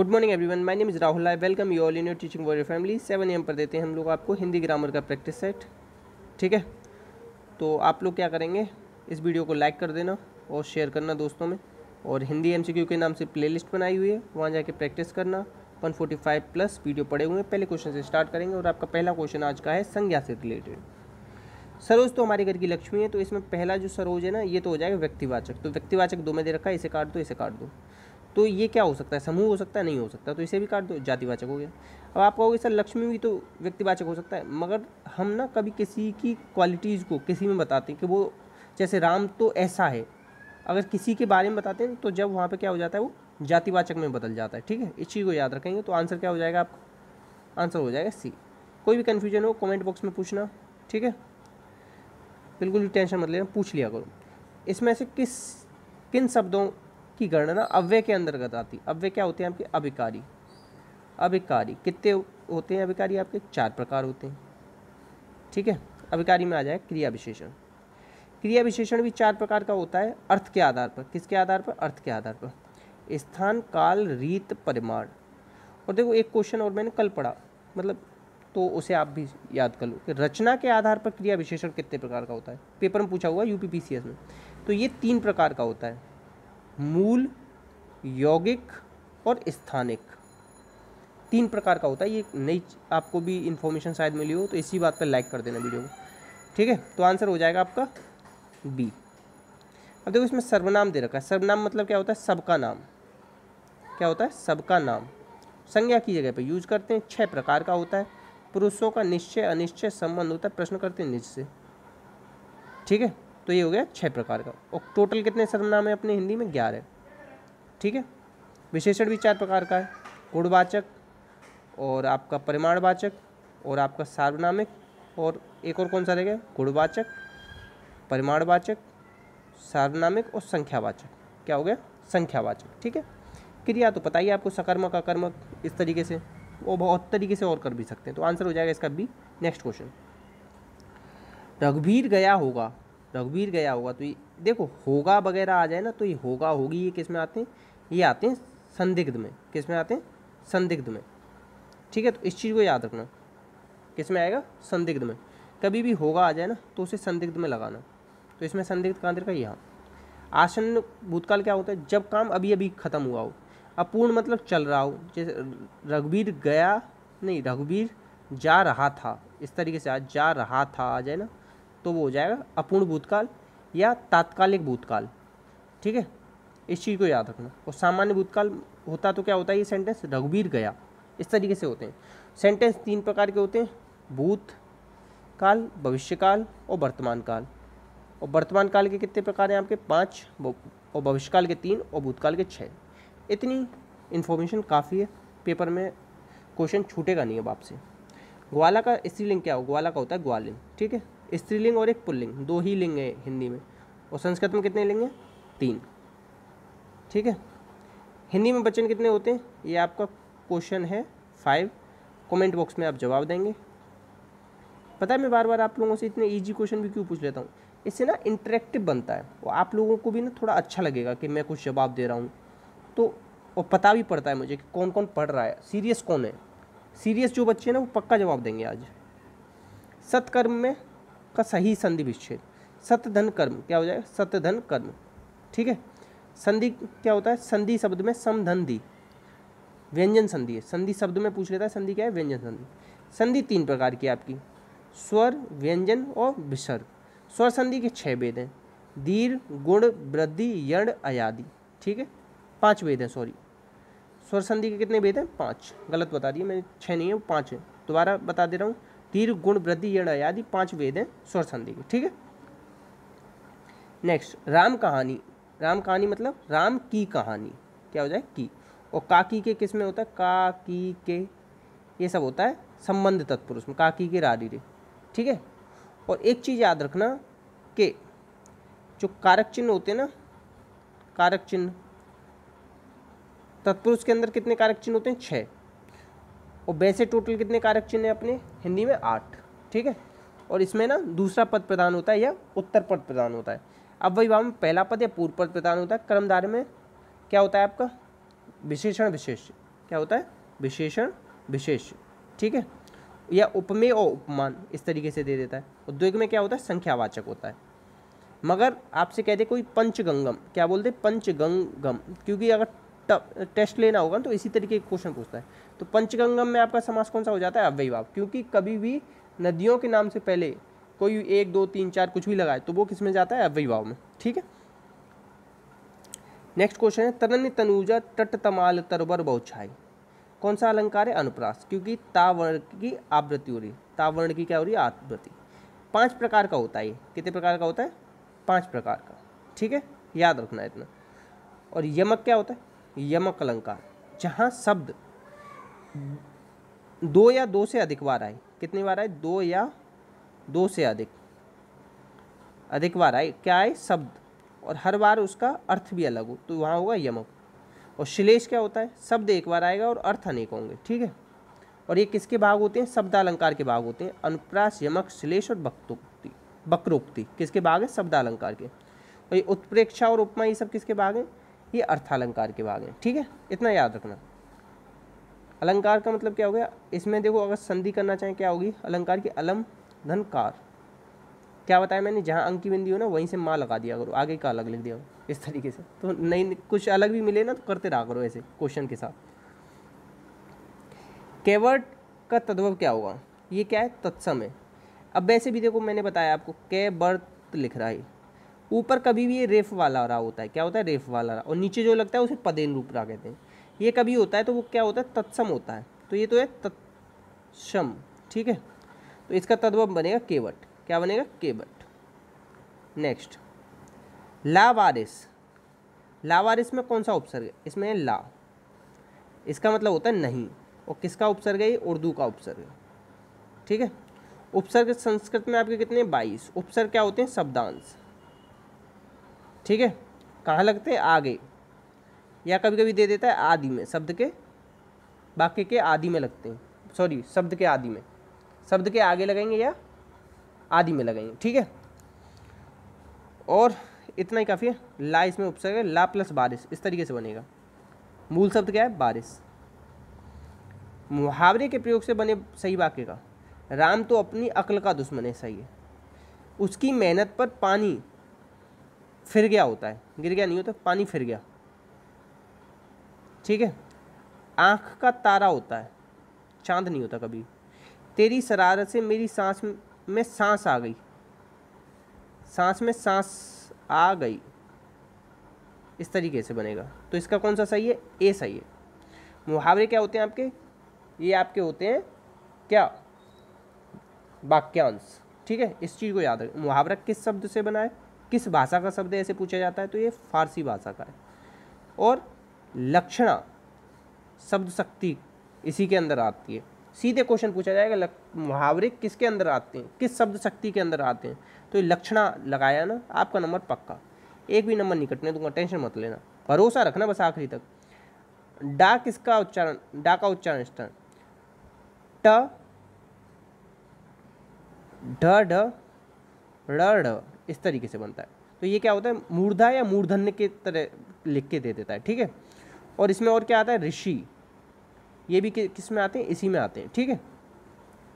good morning one my name is Rahul I welcome you all in your teaching war family seven M पर देते हैं हम लोग आपको हिंदी ग्रामर का प्रैक्टिस सेट ठीक है तो आप लोग क्या करेंगे इस वीडियो को लाइक कर देना और शेयर करना दोस्तों में और हिंदी एम के नाम से लिस्ट बनाई हुई है वहाँ जाके प्रैक्टिस करना फाइव प्लस वीडियो पड़े हुए हैं पहले क्वेश्चन से स्टार्ट करेंगे और आपका पहला क्वेश्चन आज का है संज्ञा से रिलेटेड सरोज तो हमारे घर की लक्ष्मी है तो इसमें पहला जो सरोज है ना ये तो हो जाएगा व्यक्तिवाचक तो व्यक्तिवाचक दो में दे रखा है इसे काट दो इसे काट दो तो ये क्या हो सकता है समूह हो सकता है नहीं हो सकता तो इसे भी काट दो जातिवाचक हो गया अब आप कहोगे सर लक्ष्मी भी तो व्यक्तिवाचक हो सकता है मगर हम ना कभी किसी की क्वालिटीज़ को किसी में बताते हैं कि वो जैसे राम तो ऐसा है अगर किसी के बारे में बताते हैं तो जब वहाँ पर क्या हो जाता है वो जातिवाचक में बदल जाता है ठीक है इस चीज़ को याद रखेंगे तो आंसर क्या हो जाएगा आपका आंसर हो जाएगा सी कोई भी कन्फ्यूजन हो कमेंट बॉक्स में पूछना ठीक है बिल्कुल भी टेंशन मत लेना पूछ लिया करो इसमें से किस किन शब्दों की गणना अव्यय के अंतर्गत आती अव्यय क्या होते हैं आपके अभिकारी अभिकारी कितने होते हैं अभिकारी आपके चार प्रकार होते हैं ठीक है अभिकारी में आ जाए क्रिया विशेषण क्रिया विशेषण भी चार प्रकार का होता है अर्थ के आधार पर किसके आधार पर अर्थ के आधार पर स्थान काल रीत परिमाण और देखो एक क्वेश्चन और मैंने कल पढ़ा मतलब तो उसे आप भी याद कर लो कि रचना के आधार पर क्रिया विशेषण कितने प्रकार का होता है पेपर में पूछा हुआ यूपीपीसीएस में तो ये तीन प्रकार का होता है मूल यौगिक और स्थानिक तीन प्रकार का होता है ये नई आपको भी इन्फॉर्मेशन शायद मिली हो तो इसी बात पर लाइक कर देना वीडियो को ठीक है तो आंसर हो जाएगा आपका बी अब देखो इसमें सर्वनाम दे रखा है सर्वनाम मतलब क्या होता है सबका नाम क्या होता है सबका नाम संज्ञा की जगह पर यूज करते हैं छः प्रकार का होता है पुरुषों का निश्चय अनिश्चय संबंध होता है प्रश्न करते हैं निश्चय ठीक है तो ये हो गया छः प्रकार का और टोटल कितने सर्वनाम है अपने हिंदी में ग्यारह ठीक है विशेषण भी चार प्रकार का है गुणवाचक और आपका परिमाणवाचक और आपका सार्वनामिक और एक और कौन सा रहेगा गुणवाचक परिमाणवाचक सार्वनामिक और संख्यावाचक क्या हो गया संख्यावाचक ठीक है क्रिया तो पता ही आपको सकर्मक अकर्मक इस तरीके से वो बहुत तरीके से और कर भी सकते हैं तो आंसर हो जाएगा इसका बी नेक्स्ट क्वेश्चन रघुवीर गया होगा रघुवीर गया होगा तो ये देखो होगा वगैरह आ जाए ना तो ये होगा होगी ये किस में आते हैं ये आते हैं संदिग्ध में किस में आते हैं संदिग्ध में ठीक है तो इस चीज़ को याद रखना किस में आएगा संदिग्ध में कभी भी होगा आ जाए ना तो उसे संदिग्ध में लगाना तो इसमें संदिग्ध कहाँ देखा यहाँ आसन भूतकाल क्या होता है जब काम अभी अभी खत्म हुआ हो अपूर्ण मतलब चल रहा हो जैसे रघुवीर गया नहीं रघुवीर जा रहा था इस तरीके से आज जा रहा था आ जाए ना तो वो हो जाएगा अपूर्ण भूतकाल या तात्कालिक भूतकाल ठीक है इस चीज़ को याद रखना और सामान्य भूतकाल होता तो क्या होता है ये सेंटेंस रघुवीर गया इस तरीके से होते हैं सेंटेंस तीन प्रकार के होते हैं भूत काल भविष्यकाल और वर्तमान काल और वर्तमान काल के कितने प्रकार हैं आपके पाँच और भविष्यकाल के तीन और भूतकाल के छः इतनी इन्फॉर्मेशन काफ़ी है पेपर में क्वेश्चन छूटेगा नहीं अब आपसे ग्वाला का स्त्रीलिंग लिंक क्या हो ग्वाला का होता है ग्वालिन ठीक है स्त्रीलिंग और एक पुल्लिंग दो ही लिंग है हिंदी में और संस्कृत में कितने लिंग हैं तीन ठीक है हिंदी में बच्चन कितने होते हैं ये आपका क्वेश्चन है फाइव कमेंट बॉक्स में आप जवाब देंगे पता है मैं बार बार आप लोगों से इतने इजी क्वेश्चन भी क्यों पूछ लेता हूँ इससे ना इंटरेक्टिव बनता है और आप लोगों को भी ना थोड़ा अच्छा लगेगा कि मैं कुछ जवाब दे रहा हूँ तो और पता भी पड़ता है मुझे कि कौन कौन पढ़ रहा है सीरियस कौन है सीरियस जो बच्चे हैं ना वो पक्का जवाब देंगे आज सत्कर्म में का सही संधि विच्छेद सतधन कर्म क्या हो जाएगा सतधन कर्म ठीक है संधि क्या होता है संधि शब्द में दी व्यंजन संधि है संधि शब्द में पूछ लेता है संधि क्या है व्यंजन संधि संधि तीन प्रकार की आपकी स्वर व्यंजन और विसर्ग स्वर संधि के छः वेद हैं दीर्घ गुण वृद्धि यण अयादि ठीक है पांच वेद हैं सॉरी स्वर संधि के कितने वेद हैं पांच गलत बता दिए मैंने छः नहीं है वो पाँच है दोबारा बता दे रहा हूँ तीर गुण वृद्धि आदि पांच वेद हैं स्वर संधि के ठीक है नेक्स्ट राम कहानी राम कहानी मतलब राम की कहानी क्या हो जाए की और काकी के किस में होता है काकी के ये सब होता है संबंध तत्पुरुष में काकी के रारी रे ठीक है और एक चीज़ याद रखना के जो कारक चिन्ह होते हैं ना कारक चिन्ह तत्पुरुष के अंदर कितने कारक चिन्ह होते हैं छः और वैसे टोटल कितने कारक चिन्ह हैं अपने हिंदी में आठ ठीक है और इसमें ना दूसरा पद प्रदान होता है या उत्तर पद प्रदान होता है अब वही भाव में पहला पद या पूर्व पद प्रदान होता है क्रमधार में क्या होता है आपका विशेषण विशेष क्या होता है विशेषण विशेष ठीक है या उपमेय और उपमान इस तरीके से दे देता है उद्योग में क्या होता है संख्यावाचक होता है मगर आपसे कहते कोई पंचगंगम क्या बोलते पंचगंगम क्योंकि अगर टेस्ट लेना होगा तो इसी तरीके के क्वेश्चन पूछता है तो पंचगंगम में आपका समास कौन सा हो जाता है अव्ययी भाव क्योंकि कभी भी नदियों के नाम से पहले कोई एक दो तीन चार कुछ भी लगाए तो वो किस में जाता है अव्ययी भाव में ठीक है नेक्स्ट क्वेश्चन है तरन तनुजा तट तमाल तरबर बहुछाई कौन सा अलंकार है अनुप्रास क्योंकि तावर्ण की आवृत्ति हो रही तावर्ण की क्या हो रही है आवृत्ति पांच प्रकार का होता है कितने प्रकार का होता है पांच प्रकार का ठीक है याद रखना इतना और यमक क्या होता है यमक अलंकार जहाँ शब्द दो या दो से अधिक बार आए कितनी बार आए दो या दो से अधिक अधिक बार आए क्या आए शब्द और हर बार उसका अर्थ भी अलग हो तो वहाँ होगा यमक और शिलेश क्या होता है शब्द एक बार आएगा और अर्थ अनेक होंगे ठीक है और ये किसके भाग होते हैं शब्दालंकार के भाग होते हैं अनुप्रास यमक शिलेश और वक्तोक्ति वक्रोक्ति किसके भाग है शब्दालंकार के और ये उत्प्रेक्षा और उपमा ये सब किसके भाग हैं ये अर्थालंकार के भाग हैं ठीक है इतना याद रखना अलंकार का मतलब क्या हो गया इसमें देखो अगर संधि करना चाहें क्या होगी अलंकार की अलम धन कार क्या बताया मैंने जहाँ अंक की बिंदी हो ना वहीं से माँ लगा दिया करो आगे का अलग लिख दिया इस तरीके से तो नहीं कुछ अलग भी मिले ना तो करते रहा करो ऐसे क्वेश्चन के साथ कैवर्ट का तद्भव क्या होगा ये क्या है तत्सम है अब वैसे भी देखो मैंने बताया आपको के बर्थ लिख रहा है ऊपर कभी भी ये रेफ वाला रहा होता है क्या होता है रेफ वाला रहा और नीचे जो लगता है उसे पदेन रूप रहा कहते हैं ये कभी होता है तो वो क्या होता है तत्सम होता है तो ये तो है तत्सम ठीक है तो इसका तत्व बनेगा केवट क्या बनेगा केवट नेक्स्ट लावारिस लावारिस में कौन सा उपसर्ग है इसमें है ला इसका मतलब होता है नहीं और किसका उपसर्ग है ये उर्दू का उपसर्ग ठीक है उपसर्ग संस्कृत में आपके कितने बाईस उपसर्ग क्या होते हैं शब्दांश ठीक है कहाँ लगते हैं आगे या कभी कभी दे देता है आदि में शब्द के वाक्य के आदि में लगते हैं सॉरी शब्द के आदि में शब्द के आगे लगेंगे या आदि में लगेंगे ठीक है और इतना ही काफ़ी है ला इसमें उपसर्ग है ला प्लस बारिश इस तरीके से बनेगा मूल शब्द क्या है बारिश मुहावरे के प्रयोग से बने सही वाक्य का राम तो अपनी अकल का दुश्मन है सही है उसकी मेहनत पर पानी फिर गया होता है गिर गया नहीं होता पानी फिर गया ठीक है आँख का तारा होता है चांद नहीं होता कभी तेरी शरारत से मेरी सांस में सांस आ गई सांस में सांस आ गई इस तरीके से बनेगा तो इसका कौन सा सही है ए सही है मुहावरे क्या होते हैं आपके ये आपके होते हैं क्या वाक्यांश ठीक है इस चीज़ को याद रखें मुहावरा किस शब्द से बना है किस भाषा का शब्द ऐसे पूछा जाता है तो ये फारसी भाषा का है और लक्षणा शब्द शक्ति इसी के अंदर आती है सीधे क्वेश्चन पूछा जाएगा मुहावरे किसके अंदर आते हैं किस शब्द शक्ति के अंदर आते हैं तो ये लक्षणा लगाया ना आपका नंबर पक्का एक भी नंबर नहीं कटने दूंगा टेंशन मत लेना भरोसा रखना बस आखिरी तक डा किसका उच्चारण डा का उच्चारण स्थान ट इस तरीके से बनता है तो ये क्या होता है मूर्धा या मूर्धन्य के तरह लिख के दे देता है ठीक है और इसमें और क्या आता है ऋषि ये भी कि, किस में आते हैं इसी में आते हैं ठीक है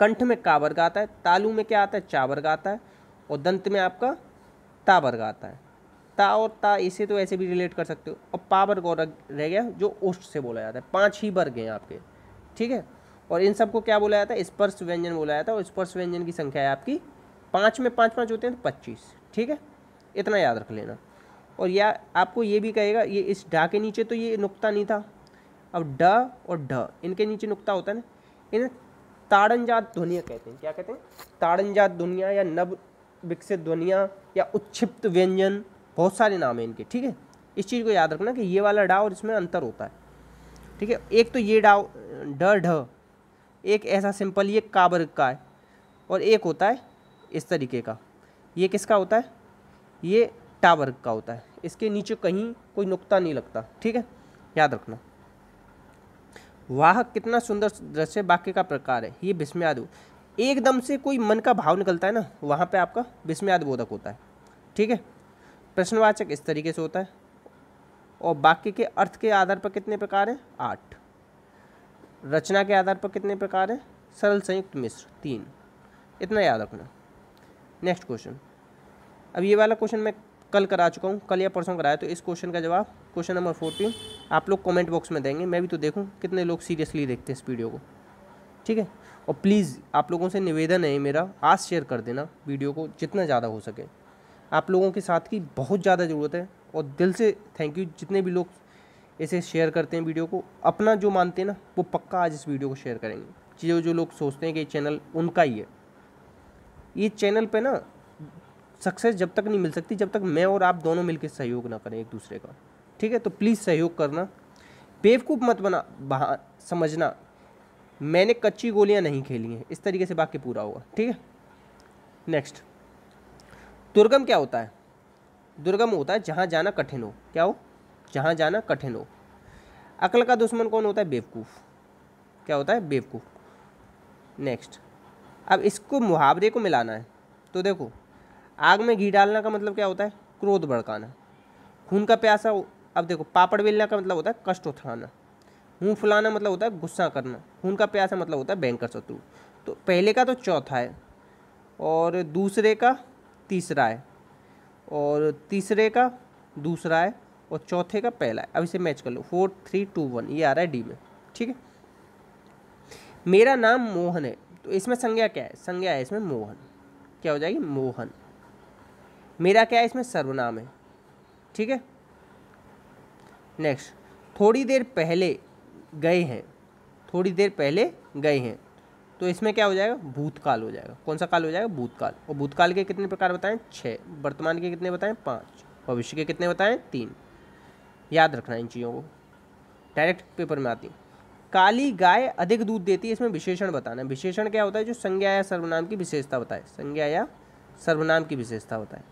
कंठ में का वर्ग आता है तालू में क्या आता है चावर गाता आता है और दंत में आपका ता गाता आता है ता और ता इसे तो ऐसे भी रिलेट कर सकते हो और पावर वर्ग और रह गया जो ओष्ट से बोला जाता है पाँच ही वर्ग हैं आपके ठीक है और इन सबको क्या बोला जाता है स्पर्श व्यंजन बोला जाता है और स्पर्श व्यंजन की संख्या है आपकी पाँच में पाँच पाँच होते हैं तो पच्चीस ठीक है इतना याद रख लेना और या आपको ये भी कहेगा ये इस डा के नीचे तो ये नुकता नहीं था अब ड और ढ इनके नीचे नुकता होता है ना इन्हें ताड़नजात ध्वनिया कहते हैं क्या कहते हैं ताड़नजात ध्वनिया या नव विकसित ध्वनिया या उच्छिप्त व्यंजन बहुत सारे नाम हैं इनके ठीक है इस चीज़ को याद रखना कि ये वाला डा और इसमें अंतर होता है ठीक है एक तो ये डा ड ढ एक ऐसा सिंपल ये काबर का है और एक होता है इस तरीके का ये किसका होता है ये टा वर्ग का होता है इसके नीचे कहीं कोई नुकता नहीं लगता ठीक है याद रखना वाह कितना सुंदर दृश्य वाक्य का प्रकार है ये विस्मयाद एकदम से कोई मन का भाव निकलता है ना वहाँ पे आपका विस्मयाद बोधक होता है ठीक है प्रश्नवाचक इस तरीके से होता है और वाक्य के अर्थ के आधार पर कितने प्रकार हैं आठ रचना के आधार पर कितने प्रकार हैं सरल संयुक्त मिश्र तीन इतना याद रखना नेक्स्ट क्वेश्चन अब ये वाला क्वेश्चन मैं कल करा चुका हूँ कल या परसों कराया तो इस क्वेश्चन का जवाब क्वेश्चन नंबर फोर्टीन आप लोग कमेंट बॉक्स में देंगे मैं भी तो देखूँ कितने लोग सीरियसली देखते हैं इस वीडियो को ठीक है और प्लीज़ आप लोगों से निवेदन है मेरा आज शेयर कर देना वीडियो को जितना ज़्यादा हो सके आप लोगों के साथ की बहुत ज़्यादा ज़रूरत है और दिल से थैंक यू जितने भी लोग इसे शेयर करते हैं वीडियो को अपना जो मानते हैं ना वो पक्का आज इस वीडियो को शेयर करेंगे जो जो लोग सोचते हैं कि ये चैनल उनका ही है ये चैनल पे ना सक्सेस जब तक नहीं मिल सकती जब तक मैं और आप दोनों मिलकर सहयोग ना करें एक दूसरे का ठीक है तो प्लीज़ सहयोग करना बेवकूफ़ मत बना समझना मैंने कच्ची गोलियां नहीं खेली हैं इस तरीके से वाक्य पूरा होगा ठीक है नेक्स्ट दुर्गम क्या होता है दुर्गम होता है जहाँ जाना कठिन हो क्या हो जहाँ जाना कठिन हो अकल का दुश्मन कौन होता है बेवकूफ़ क्या होता है बेवकूफ़ नेक्स्ट अब इसको मुहावरे को मिलाना है तो देखो आग में घी डालना का मतलब क्या होता है क्रोध भड़काना खून का प्यासा अब देखो पापड़ बेलना का मतलब होता है कष्ट उठाना मुँह फुलाना मतलब होता है गुस्सा करना खून का प्यासा मतलब होता है भयंकर शत्रु तो पहले का तो चौथा है और दूसरे का तीसरा है और तीसरे का दूसरा है और चौथे का पहला है अब इसे मैच कर लो फोर थ्री टू वन ये आ रहा है डी में ठीक है मेरा नाम मोहन है तो इसमें संज्ञा क्या है संज्ञा है इसमें मोहन क्या हो जाएगी मोहन मेरा क्या है इसमें सर्वनाम है ठीक है नेक्स्ट थोड़ी देर पहले गए हैं थोड़ी देर पहले गए हैं तो इसमें क्या हो जाएगा भूतकाल हो जाएगा कौन सा काल हो जाएगा भूतकाल और भूतकाल के कितने प्रकार बताएं छः वर्तमान के कितने बताएं पाँच भविष्य के कितने बताएं तीन याद रखना इन चीज़ों को डायरेक्ट पेपर में आती काली गाय अधिक दूध देती है इसमें विशेषण बताना विशेषण क्या होता है जो संज्ञा या सर्वनाम की विशेषता बताए संज्ञा या सर्वनाम की विशेषता बताए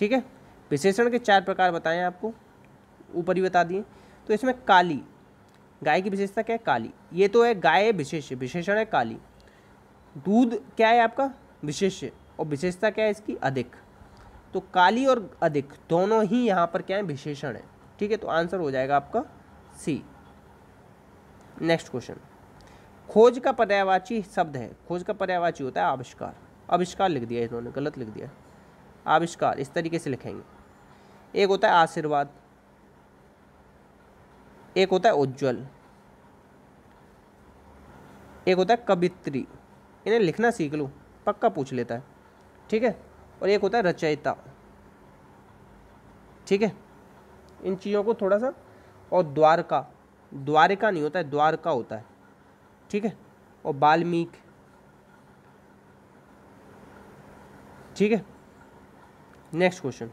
ठीक है विशेषण के चार प्रकार बताएं आपको ऊपर ही बता दिए तो इसमें काली गाय की विशेषता क्या है काली ये तो है गाय विशेष विशेषण है काली दूध क्या है आपका विशेष और विशेषता क्या है इसकी अधिक तो काली और अधिक दोनों ही यहाँ पर क्या है विशेषण है ठीक है तो आंसर हो जाएगा आपका सी नेक्स्ट क्वेश्चन खोज का पर्यायवाची शब्द है खोज का पर्यायवाची होता है आविष्कार आविष्कार लिख दिया इन्होंने गलत लिख दिया आविष्कार इस तरीके से लिखेंगे एक होता है आशीर्वाद एक होता है उज्जवल एक होता है कवित्री इन्हें लिखना सीख लो पक्का पूछ लेता है ठीक है और एक होता है रचयिता ठीक है इन चीज़ों को थोड़ा सा और द्वारका द्वारिका नहीं होता है द्वारका होता है ठीक है और बाल्मीक ठीक है नेक्स्ट क्वेश्चन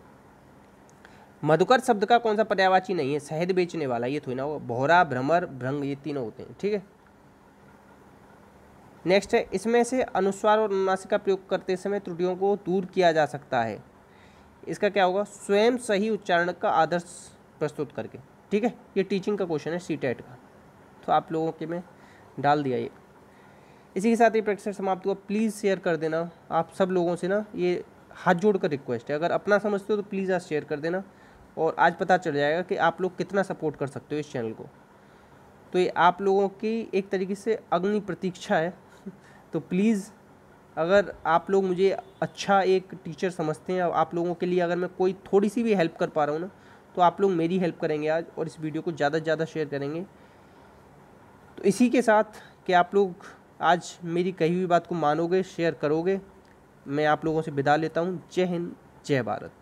मधुकर शब्द का कौन सा पर्यावाची नहीं है शहद बेचने वाला ये थोड़ी ना होगा भोरा भ्रमर भ्रंग ये तीनों होते हैं ठीक है नेक्स्ट है इसमें से अनुस्वार और अनुनासिक का प्रयोग करते समय त्रुटियों को दूर किया जा सकता है इसका क्या होगा स्वयं सही उच्चारण का आदर्श प्रस्तुत करके ठीक है ये टीचिंग का क्वेश्चन है सी टेट e का तो आप लोगों के में डाल दिया ये इसी के साथ ये प्रैक्टिस समाप्त हुआ प्लीज़ शेयर कर देना आप सब लोगों से ना ये हाथ जोड़ कर रिक्वेस्ट है अगर अपना समझते हो तो प्लीज़ आज शेयर कर देना और आज पता चल जाएगा कि आप लोग कितना सपोर्ट कर सकते हो इस चैनल को तो ये आप लोगों की एक तरीके से अग्नि प्रतीक्षा है तो प्लीज़ अगर आप लोग मुझे अच्छा एक टीचर समझते हैं आप लोगों के लिए अगर मैं कोई थोड़ी सी भी हेल्प कर पा रहा हूँ ना तो आप लोग मेरी हेल्प करेंगे आज और इस वीडियो को ज़्यादा से ज़्यादा शेयर करेंगे तो इसी के साथ कि आप लोग आज मेरी कही हुई बात को मानोगे शेयर करोगे मैं आप लोगों से विदा लेता हूँ जय हिंद जय भारत